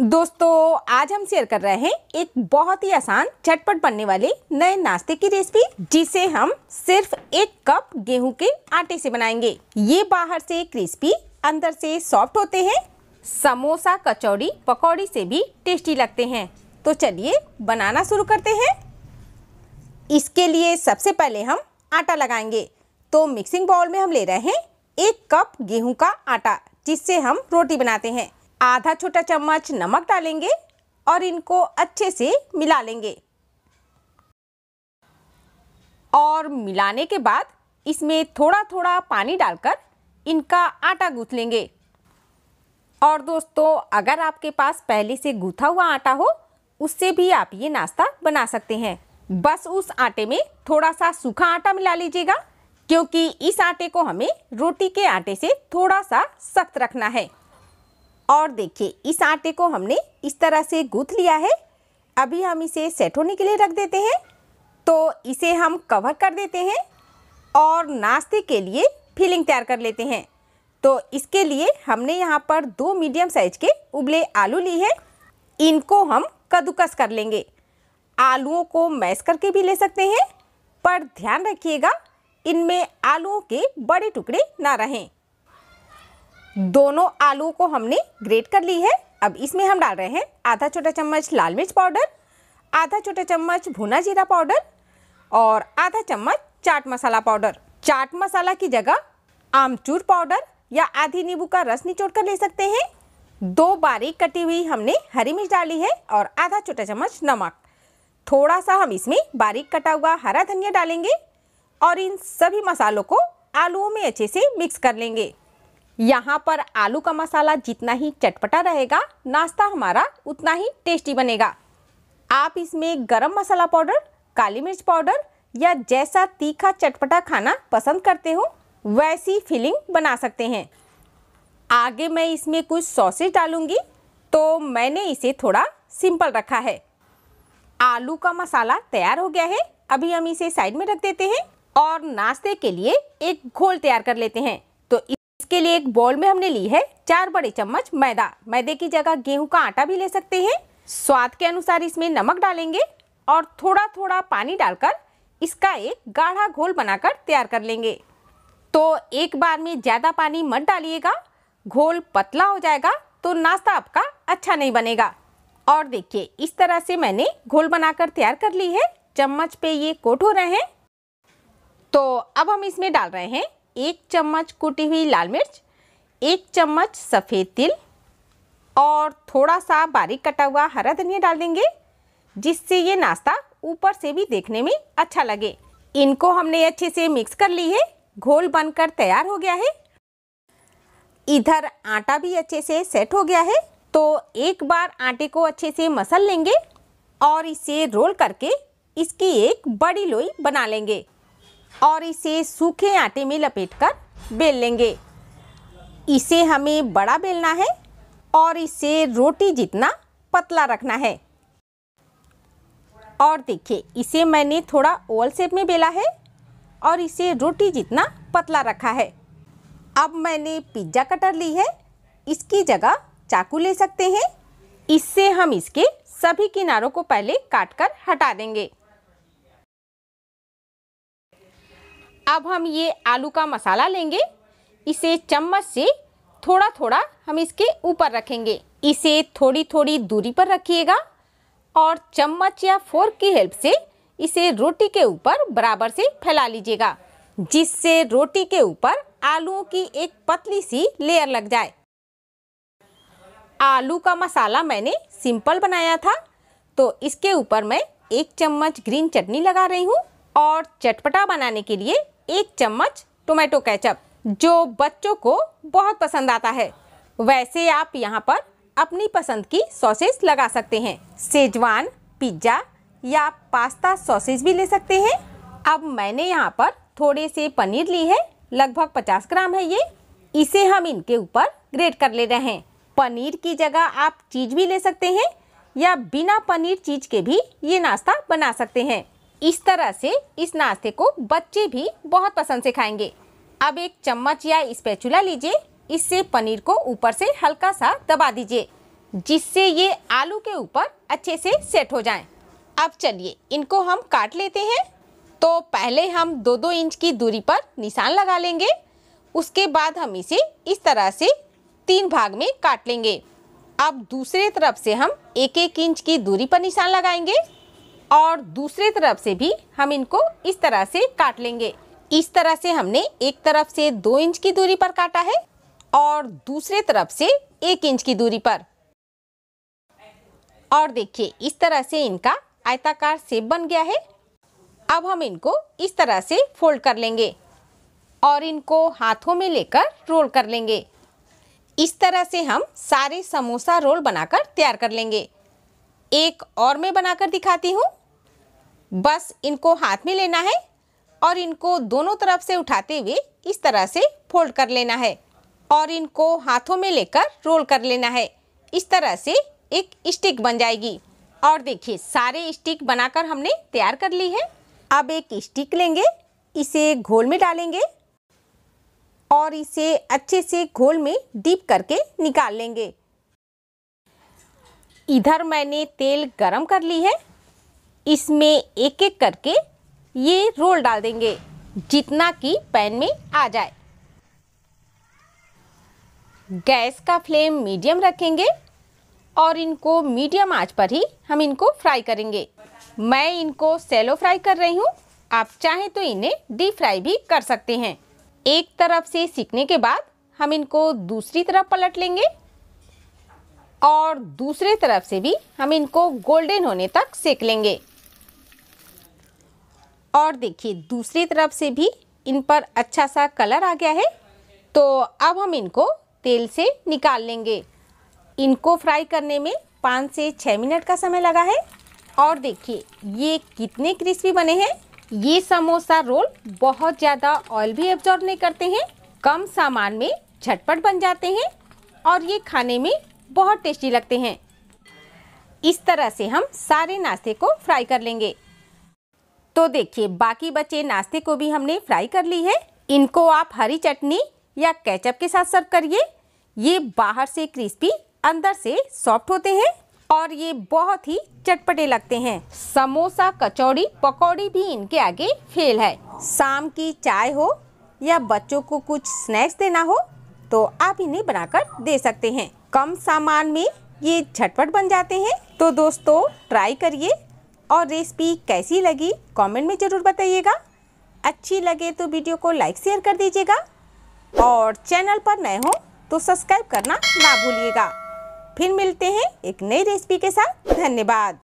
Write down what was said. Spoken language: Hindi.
दोस्तों आज हम शेयर कर रहे हैं एक बहुत ही आसान झटपट बनने वाले नए नाश्ते की रेसिपी जिसे हम सिर्फ एक कप गेहूं के आटे से बनाएंगे ये बाहर से क्रिस्पी अंदर से सॉफ्ट होते हैं समोसा कचौड़ी पकौड़ी से भी टेस्टी लगते हैं तो चलिए बनाना शुरू करते हैं इसके लिए सबसे पहले हम आटा लगाएंगे तो मिक्सिंग बाउल में हम ले रहे हैं एक कप गेहूँ का आटा जिससे हम रोटी बनाते हैं आधा छोटा चम्मच नमक डालेंगे और इनको अच्छे से मिला लेंगे और मिलाने के बाद इसमें थोड़ा थोड़ा पानी डालकर इनका आटा गूँथ लेंगे और दोस्तों अगर आपके पास पहले से गूँथा हुआ आटा हो उससे भी आप ये नाश्ता बना सकते हैं बस उस आटे में थोड़ा सा सूखा आटा मिला लीजिएगा क्योंकि इस आटे को हमें रोटी के आटे से थोड़ा सा सख्त रखना है और देखिए इस आटे को हमने इस तरह से गूँथ लिया है अभी हम इसे सेट होने के लिए रख देते हैं तो इसे हम कवर कर देते हैं और नाश्ते के लिए फिलिंग तैयार कर लेते हैं तो इसके लिए हमने यहाँ पर दो मीडियम साइज के उबले आलू लिए हैं इनको हम कद्दूकस कर लेंगे आलूओं को मैश करके भी ले सकते हैं पर ध्यान रखिएगा इनमें आलूओं के बड़े टुकड़े ना रहें दोनों आलू को हमने ग्रेट कर ली है अब इसमें हम डाल रहे हैं आधा छोटा चम्मच लाल मिर्च पाउडर आधा छोटा चम्मच भुना जीरा पाउडर और आधा चम्मच चाट मसाला पाउडर चाट मसाला की जगह आमचूर पाउडर या आधी नींबू का रस निचोड़ कर ले सकते हैं दो बारीक कटी हुई हमने हरी मिर्च डाली है और आधा छोटा चम्मच नमक थोड़ा सा हम इसमें बारीक कटा हुआ हरा धनिया डालेंगे और इन सभी मसालों को आलूओं में अच्छे से मिक्स कर लेंगे यहाँ पर आलू का मसाला जितना ही चटपटा रहेगा नाश्ता हमारा उतना ही टेस्टी बनेगा आप इसमें गरम मसाला पाउडर काली मिर्च पाउडर या जैसा तीखा चटपटा खाना पसंद करते हो वैसी फीलिंग बना सकते हैं आगे मैं इसमें कुछ सॉसेज डालूंगी तो मैंने इसे थोड़ा सिंपल रखा है आलू का मसाला तैयार हो गया है अभी हम इसे साइड में रख देते हैं और नाश्ते के लिए एक घोल तैयार कर लेते हैं इसके लिए एक बॉल में हमने ली है चार बड़े चम्मच मैदा मैदे की जगह गेहूं का आटा भी ले सकते हैं स्वाद के अनुसार इसमें नमक डालेंगे और थोड़ा थोड़ा पानी डालकर इसका एक गाढ़ा घोल बनाकर तैयार कर लेंगे तो एक बार में ज़्यादा पानी मत डालिएगा घोल पतला हो जाएगा तो नाश्ता आपका अच्छा नहीं बनेगा और देखिए इस तरह से मैंने घोल बनाकर तैयार कर ली है चम्मच पे ये कोट हो रहे हैं तो अब हम इसमें डाल रहे हैं एक चम्मच कूटी हुई लाल मिर्च एक चम्मच सफ़ेद तिल और थोड़ा सा बारीक कटा हुआ हरा धनिया डाल देंगे जिससे ये नाश्ता ऊपर से भी देखने में अच्छा लगे इनको हमने अच्छे से मिक्स कर ली है घोल बनकर तैयार हो गया है इधर आटा भी अच्छे से सेट हो गया है तो एक बार आटे को अच्छे से मसल लेंगे और इसे रोल करके इसकी एक बड़ी लोई बना लेंगे और इसे सूखे आटे में लपेटकर बेल लेंगे इसे हमें बड़ा बेलना है और इसे रोटी जितना पतला रखना है और देखिए इसे मैंने थोड़ा ओवल शेप में बेला है और इसे रोटी जितना पतला रखा है अब मैंने पिज्ज़ा कटर ली है इसकी जगह चाकू ले सकते हैं इससे हम इसके सभी किनारों को पहले काट कर हटा देंगे अब हम ये आलू का मसाला लेंगे इसे चम्मच से थोड़ा थोड़ा हम इसके ऊपर रखेंगे इसे थोड़ी थोड़ी दूरी पर रखिएगा और चम्मच या फोर्क की हेल्प से इसे रोटी के ऊपर बराबर से फैला लीजिएगा जिससे रोटी के ऊपर आलूओं की एक पतली सी लेयर लग जाए आलू का मसाला मैंने सिंपल बनाया था तो इसके ऊपर मैं एक चम्मच ग्रीन चटनी लगा रही हूँ और चटपटा बनाने के लिए एक चम्मच टोमेटो कैचअप जो बच्चों को बहुत पसंद आता है वैसे आप यहाँ पर अपनी पसंद की सॉसेज लगा सकते हैं सेजवान पिज्ज़ा या पास्ता सॉसेज भी ले सकते हैं अब मैंने यहाँ पर थोड़े से पनीर ली है लगभग 50 ग्राम है ये इसे हम इनके ऊपर ग्रेट कर ले रहे हैं पनीर की जगह आप चीज़ भी ले सकते हैं या बिना पनीर चीज़ के भी ये नाश्ता बना सकते हैं इस तरह से इस नाश्ते को बच्चे भी बहुत पसंद से खाएंगे अब एक चम्मच या स्पैचुला लीजिए इससे पनीर को ऊपर से हल्का सा दबा दीजिए जिससे ये आलू के ऊपर अच्छे से सेट हो जाएं। अब चलिए इनको हम काट लेते हैं तो पहले हम दो दो इंच की दूरी पर निशान लगा लेंगे उसके बाद हम इसे इस तरह से तीन भाग में काट लेंगे अब दूसरे तरफ से हम एक एक इंच की दूरी पर निशान लगाएंगे और दूसरे तरफ से भी हम इनको इस तरह से काट लेंगे इस तरह से हमने एक तरफ से दो इंच की दूरी पर काटा है और दूसरे तरफ से एक इंच की दूरी पर और देखिए इस तरह से इनका आयताकार सेप बन गया है अब हम इनको इस तरह से फोल्ड कर लेंगे और इनको हाथों में लेकर रोल कर लेंगे इस तरह से हम सारे समोसा रोल बनाकर तैयार कर लेंगे एक और मैं बनाकर दिखाती हूँ बस इनको हाथ में लेना है और इनको दोनों तरफ से उठाते हुए इस तरह से फोल्ड कर लेना है और इनको हाथों में लेकर रोल कर लेना है इस तरह से एक स्टिक बन जाएगी और देखिए सारे स्टिक बनाकर हमने तैयार कर ली है अब एक स्टिक लेंगे इसे घोल में डालेंगे और इसे अच्छे से घोल में डीप करके निकाल लेंगे इधर मैंने तेल गरम कर ली है इसमें एक एक करके ये रोल डाल देंगे जितना कि पैन में आ जाए गैस का फ्लेम मीडियम रखेंगे और इनको मीडियम आंच पर ही हम इनको फ्राई करेंगे मैं इनको सेलो फ्राई कर रही हूँ आप चाहें तो इन्हें डीप फ्राई भी कर सकते हैं एक तरफ से सीखने के बाद हम इनको दूसरी तरफ पलट लेंगे और दूसरे तरफ से भी हम इनको गोल्डन होने तक सेक लेंगे और देखिए दूसरी तरफ से भी इन पर अच्छा सा कलर आ गया है तो अब हम इनको तेल से निकाल लेंगे इनको फ्राई करने में पाँच से छः मिनट का समय लगा है और देखिए ये कितने क्रिस्पी बने हैं ये समोसा रोल बहुत ज़्यादा ऑयल भी एब्जॉर्ब नहीं करते हैं कम सामान में झटपट बन जाते हैं और ये खाने में बहुत टेस्टी लगते हैं इस तरह से हम सारे नाश्ते को फ्राई कर लेंगे तो देखिए बाकी बचे नाश्ते को भी हमने फ्राई कर ली है इनको आप हरी चटनी या केचप के साथ सर्व करिए ये बाहर से क्रिस्पी अंदर से सॉफ्ट होते हैं और ये बहुत ही चटपटे लगते हैं समोसा कचौड़ी पकौड़ी भी इनके आगे फेल है शाम की चाय हो या बच्चों को कुछ स्नैक्स देना हो तो आप इन्हें बनाकर दे सकते हैं कम सामान में ये झटपट बन जाते हैं तो दोस्तों ट्राई करिए और रेसिपी कैसी लगी कमेंट में ज़रूर बताइएगा अच्छी लगे तो वीडियो को लाइक शेयर कर दीजिएगा और चैनल पर नए हो तो सब्सक्राइब करना ना भूलिएगा फिर मिलते हैं एक नई रेसिपी के साथ धन्यवाद